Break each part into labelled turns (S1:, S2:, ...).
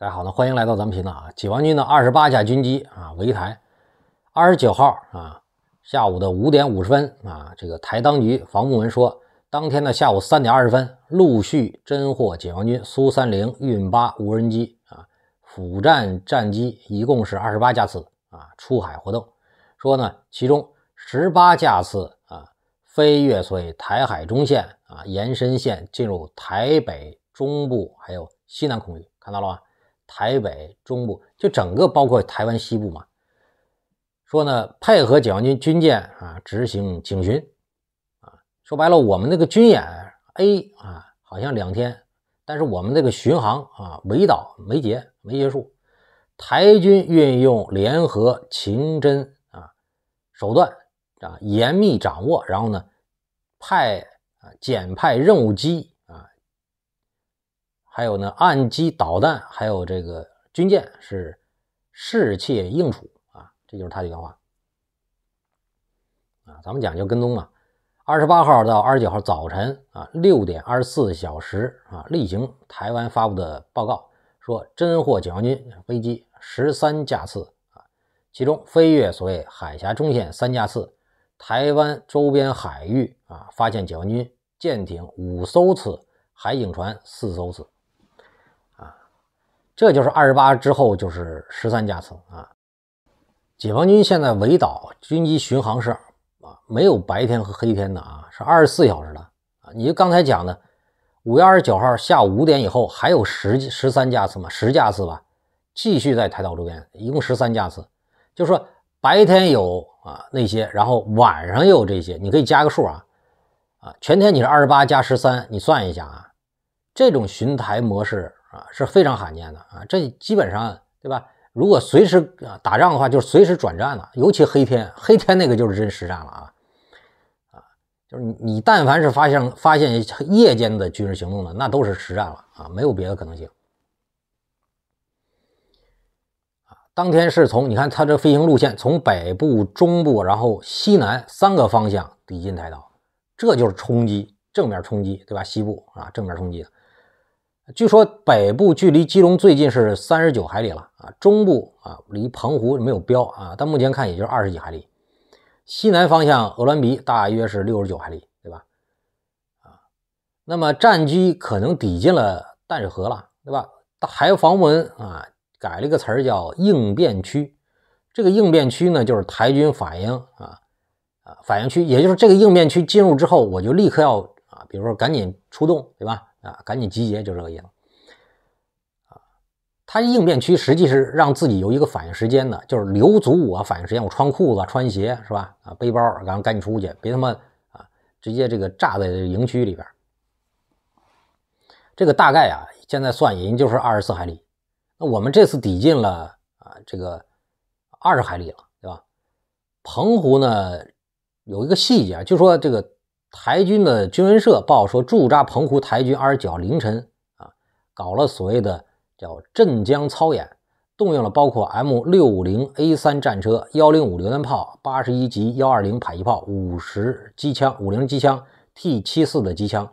S1: 大家好，呢欢迎来到咱们频道啊！解放军的二十八架军机啊，围台。二十九号啊，下午的五点五十分啊，这个台当局防务部门说，当天的下午三点二十分陆续侦获解放军苏三零运八无人机啊，辅战战机一共是二十八架次啊，出海活动。说呢，其中十八架次啊，飞越所以台海中线啊延伸线，进入台北中部还有西南空域，看到了吧？台北中部就整个包括台湾西部嘛，说呢配合解放军军舰啊执行警巡啊，说白了我们那个军演 A 啊好像两天，但是我们那个巡航啊围岛没结没结束，台军运用联合情侦啊手段啊严密掌握，然后呢派啊减派任务机。还有呢，岸基导弹，还有这个军舰是士气应处啊，这就是他的原话啊。咱们讲究跟踪嘛，二十八号到二十九号早晨啊，六点二十四小时啊，例行台湾发布的报告说，侦获解放军飞机十三架次啊，其中飞越所谓海峡中线三架次，台湾周边海域啊，发现解放军舰艇五艘次，海警船四艘次。这就是二十八之后就是十三架次啊！解放军现在围岛军机巡航是啊，没有白天和黑天的啊，是二十四小时的啊。你就刚才讲的，五月二十九号下午五点以后还有十十三架次嘛？十架次吧，继续在台岛周边，一共十三架次。就是说白天有啊那些，然后晚上又有这些，你可以加个数啊啊，全天你是二十八加十三，你算一下啊，这种巡台模式。啊，是非常罕见的啊！这基本上对吧？如果随时打仗的话，就是随时转战了。尤其黑天，黑天那个就是真实战了啊！啊，就是你你但凡是发现发现夜间的军事行动呢，那都是实战了啊，没有别的可能性。啊，当天是从你看它这飞行路线，从北部、中部，然后西南三个方向抵近台岛，这就是冲击，正面冲击，对吧？西部啊，正面冲击。的。据说北部距离基隆最近是三十九海里了啊，中部啊离澎湖没有标啊，但目前看也就是二十几海里。西南方向鹅銮鼻大约是六十九海里，对吧？啊，那么战机可能抵近了淡水河了，对吧？台防文啊改了一个词儿叫应变区，这个应变区呢就是台军反应啊啊反应区，也就是这个应变区进入之后，我就立刻要啊，比如说赶紧出动，对吧？啊，赶紧集结，就这个意思。啊，他应变区实际是让自己有一个反应时间的，就是留足我反应时间，我穿裤子、穿鞋，是吧？啊，背包，然后赶紧出去，别他妈啊，直接这个炸在营区里边。这个大概啊，现在算已经就是二十四海里。那我们这次抵近了啊，这个二十海里了，对吧？澎湖呢有一个细节啊，就说这个。台军的军文社报说，驻扎澎湖台军二十九凌晨啊，搞了所谓的叫镇江操演，动用了包括 M 六五零 A 三战车、幺零五榴弹炮、八十一级幺二零迫击炮、五十机枪、五零机枪、T 七四的机枪、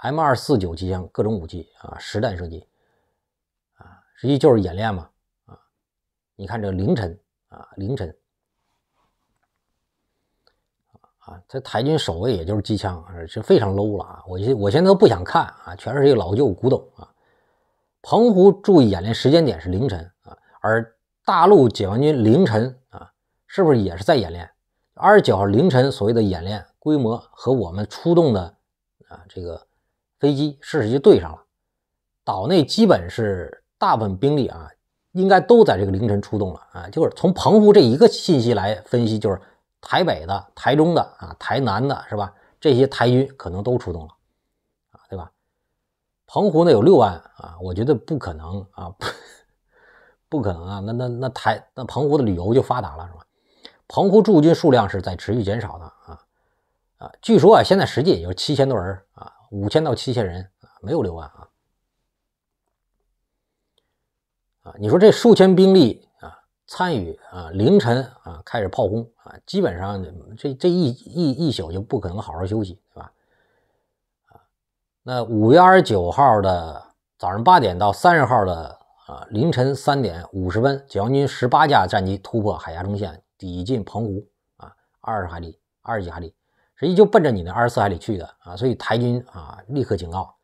S1: M 二四九机枪各种武器啊，实弹射击啊，实际就是演练嘛啊，你看这凌晨啊，凌晨。啊，这台军守卫也就是机枪，这非常 low 了啊！我现我现在都不想看啊，全是一老旧古董啊。澎湖注意演练时间点是凌晨啊，而大陆解放军凌晨啊，是不是也是在演练？二十九凌晨所谓的演练规模和我们出动的啊这个飞机事实就对上了。岛内基本是大部分兵力啊，应该都在这个凌晨出动了啊。就是从澎湖这一个信息来分析，就是。台北的、台中的啊、台南的，是吧？这些台军可能都出动了，啊，对吧？澎湖呢有六万啊，我觉得不可能啊，不 不可能啊。那那那台那澎湖的旅游就发达了，是吧？澎湖驻军数量是在持续减少的啊啊，据说啊，现在实际有七千多人啊，五千到七千人啊，没有六万啊啊，你说这数千兵力。参与啊，凌晨啊开始炮轰啊，基本上这这一一一宿就不可能好好休息，是吧？啊，那五月二十九号的早上八点到三十号的啊凌晨三点五十分，解放军十八架战机突破海峡中线，抵近澎湖啊二十海里二十几海里，实际就奔着你那二十四海里去的啊，所以台军啊立刻警告，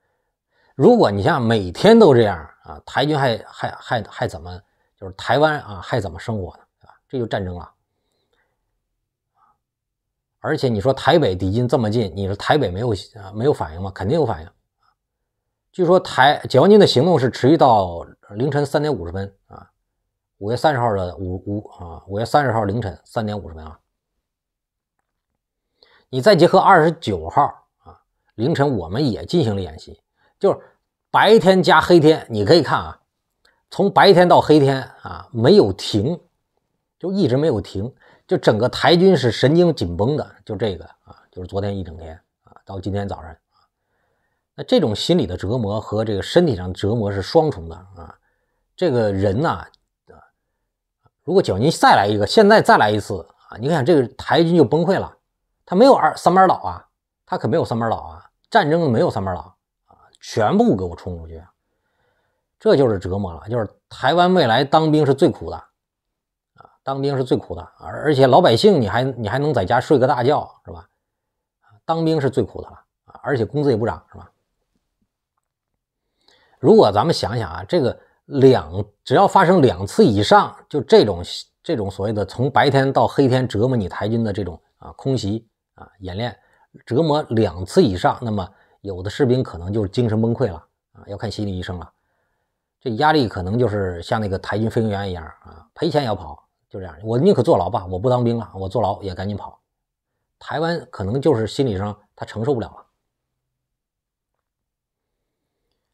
S1: 如果你像每天都这样啊，台军还还还还怎么？就是台湾啊，还怎么生活呢？啊，这就战争了。而且你说台北抵近这么近，你说台北没有啊没有反应吗？肯定有反应。据说台解放军的行动是持续到凌晨三点五十分啊，五月三十号的五五啊，五月三十号凌晨三点五十分啊。你再结合二十九号啊凌晨，我们也进行了演习，就是白天加黑天，你可以看啊。从白天到黑天啊，没有停，就一直没有停，就整个台军是神经紧绷的，就这个啊，就是昨天一整天啊，到今天早上啊，那这种心理的折磨和这个身体上折磨是双重的啊，这个人呐、啊，如果叫您军再来一个，现在再来一次啊，你看这个台军就崩溃了，他没有二三班倒啊，他可没有三班倒啊，战争没有三班倒啊，全部给我冲出去！这就是折磨了，就是台湾未来当兵是最苦的，啊，当兵是最苦的，而而且老百姓你还你还能在家睡个大觉，是吧？当兵是最苦的了，啊，而且工资也不涨，是吧？如果咱们想想啊，这个两只要发生两次以上，就这种这种所谓的从白天到黑天折磨你台军的这种啊空袭啊演练，折磨两次以上，那么有的士兵可能就精神崩溃了啊，要看心理医生了。这压力可能就是像那个台军飞行员一样啊，赔钱也要跑，就这样。我宁可坐牢吧，我不当兵了，我坐牢也赶紧跑。台湾可能就是心理上他承受不了了，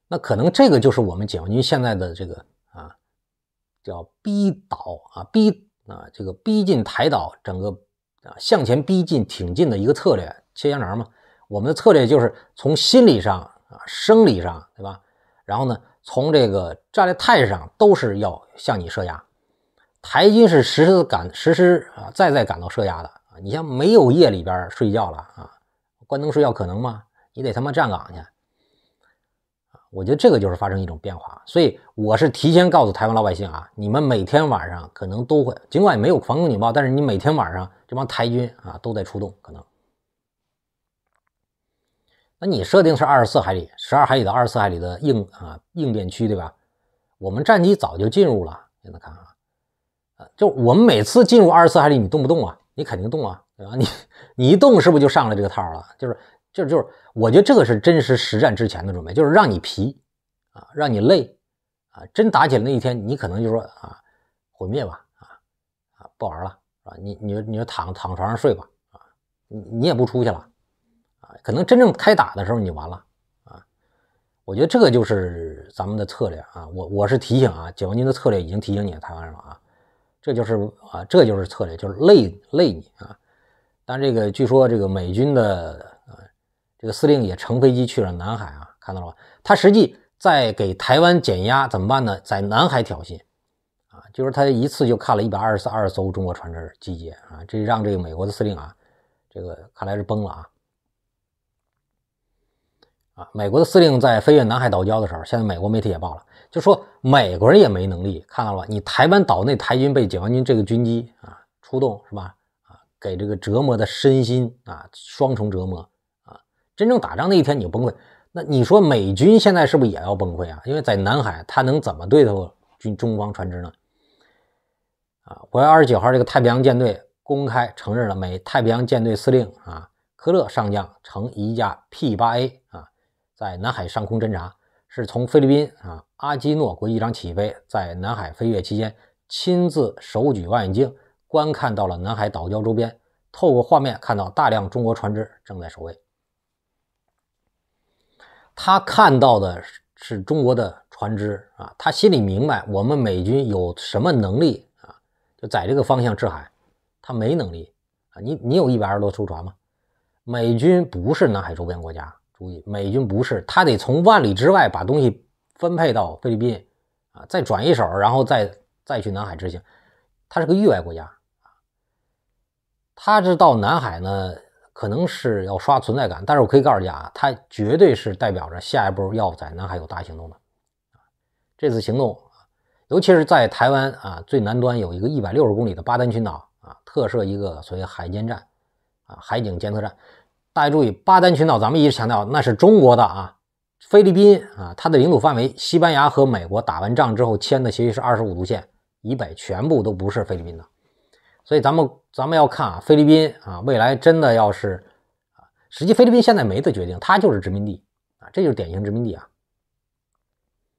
S1: 那可能这个就是我们解放军现在的这个啊，叫逼岛啊，逼啊，这个逼近台岛，整个啊向前逼近挺进的一个策略，切香肠嘛。我们的策略就是从心理上啊，生理上，对吧？然后呢？从这个战略态势上，都是要向你施压。台军是实时感实时啊，再再赶到施压的啊。你像没有夜里边睡觉了啊，关灯睡觉可能吗？你得他妈站岗去我觉得这个就是发生一种变化。所以我是提前告诉台湾老百姓啊，你们每天晚上可能都会，尽管没有防空警报，但是你每天晚上这帮台军啊都在出动，可能。那你设定是二十四海里，十二海里到二十四海里的应啊应变区对吧？我们战机早就进入了，现在看啊，就我们每次进入二十四海里，你动不动啊？你肯定动啊，对吧？你你一动是不是就上了这个套了？就是就是就是，我觉得这个是真实实战之前的准备，就是让你疲啊，让你累啊，真打起来那一天，你可能就说啊，毁灭吧啊啊，不玩了啊，你你你就躺躺床上睡吧啊，你你也不出去了。可能真正开打的时候你就完了啊！我觉得这个就是咱们的策略啊。我我是提醒啊，解放军的策略已经提醒你了，台湾了啊。这就是啊，这就是策略，就是累累你啊。但这个据说这个美军的这个司令也乘飞机去了南海啊，看到了吧？他实际在给台湾减压，怎么办呢？在南海挑衅啊，就是他一次就看了一百二十二艘中国船只集结啊，这让这个美国的司令啊，这个看来是崩了啊。啊！美国的司令在飞越南海岛礁的时候，现在美国媒体也报了，就说美国人也没能力看到了吧？你台湾岛内台军被解放军这个军机啊出动是吧？啊，给这个折磨的身心啊双重折磨啊！真正打仗那一天你就崩溃。那你说美军现在是不是也要崩溃啊？因为在南海他能怎么对付军中方船只呢？啊！五月二十九号，这个太平洋舰队公开承认了美太平洋舰队司令啊科勒上将乘一架 P 八 A 啊。在南海上空侦察，是从菲律宾啊阿基诺国际机场起飞，在南海飞越期间，亲自手举望远镜，观看到了南海岛礁周边，透过画面看到大量中国船只正在守卫。他看到的是中国的船只啊，他心里明白，我们美军有什么能力啊？就在这个方向制海，他没能力啊。你你有一百二十多艘船吗？美军不是南海周边国家。注意，美军不是他得从万里之外把东西分配到菲律宾啊，再转一手，然后再再去南海执行。他是个域外国家，他这到南海呢，可能是要刷存在感。但是我可以告诉大家，他绝对是代表着下一步要在南海有大行动的。这次行动，尤其是在台湾啊最南端有一个一百六十公里的巴丹群岛啊，特设一个所谓海监站啊，海警监测站。大家注意，巴丹群岛，咱们一直强调那是中国的啊，菲律宾啊，它的领土范围，西班牙和美国打完仗之后签的协议是二十五度线以北，全部都不是菲律宾的。所以咱们咱们要看啊，菲律宾啊，未来真的要是啊，实际菲律宾现在没得决定，它就是殖民地啊，这就是典型殖民地啊。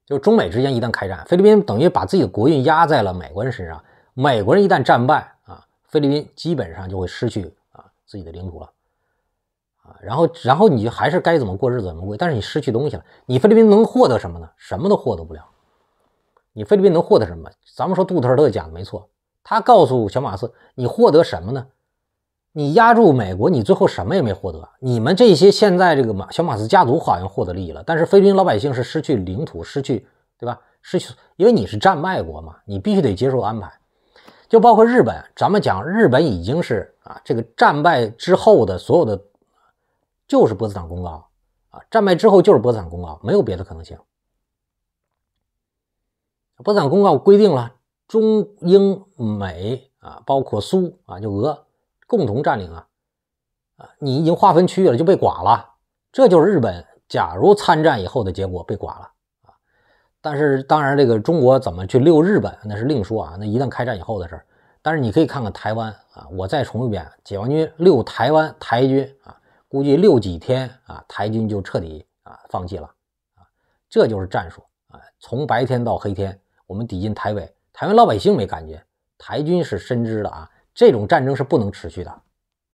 S1: 就中美之间一旦开战，菲律宾等于把自己的国运压在了美国人身上，美国人一旦战败啊，菲律宾基本上就会失去啊自己的领土了。然后，然后你就还是该怎么过日子怎么过，但是你失去东西了。你菲律宾能获得什么呢？什么都获得不了。你菲律宾能获得什么？咱们说杜特尔特讲的没错，他告诉小马斯，你获得什么呢？你压住美国，你最后什么也没获得。你们这些现在这个马小马斯家族好像获得利益了，但是菲律宾老百姓是失去领土，失去对吧？失去，因为你是战败国嘛，你必须得接受安排。就包括日本，咱们讲日本已经是啊，这个战败之后的所有的。就是波茨坦公告啊，战败之后就是波茨坦公告，没有别的可能性。波茨坦公告规定了中英美啊，包括苏啊，就俄共同占领啊，啊，你已经划分区域了，就被剐了，这就是日本假如参战以后的结果，被剐了啊。但是当然，这个中国怎么去溜日本那是另说啊，那一旦开战以后的事儿。但是你可以看看台湾啊，我再重一遍，解放军溜台湾，台军啊。估计六几天啊，台军就彻底啊放弃了啊，这就是战术啊。从白天到黑天，我们抵近台北，台湾老百姓没感觉，台军是深知的啊，这种战争是不能持续的。